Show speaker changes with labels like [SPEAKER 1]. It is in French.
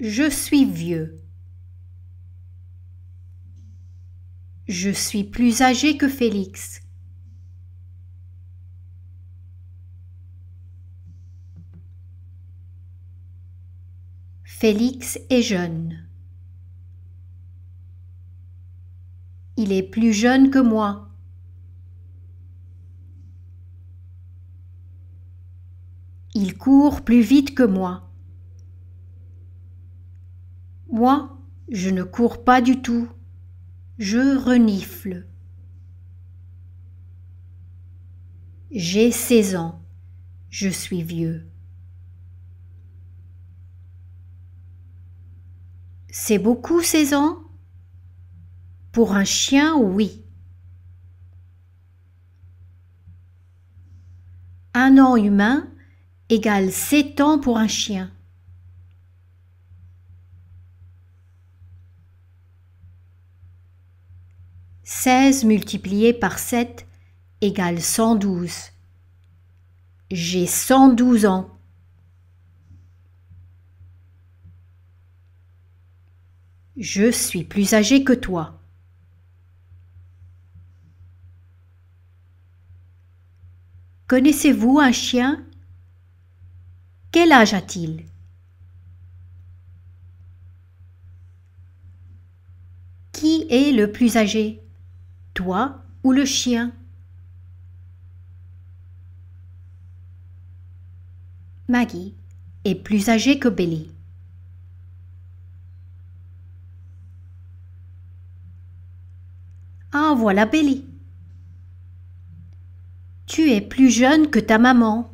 [SPEAKER 1] Je suis vieux. Je suis plus âgé que Félix. Félix est jeune. Il est plus jeune que moi. Il court plus vite que moi. Moi, je ne cours pas du tout. Je renifle. J'ai 16 ans. Je suis vieux. C'est beaucoup 16 ans Pour un chien, oui. Un an humain égale 7 ans pour un chien. 16 multiplié par 7 égale 112. J'ai 112 ans. Je suis plus âgé que toi. Connaissez-vous un chien Quel âge a-t-il Qui est le plus âgé toi ou le chien Maggie est plus âgée que Billy. Ah, voilà Billy. Tu es plus jeune que ta maman.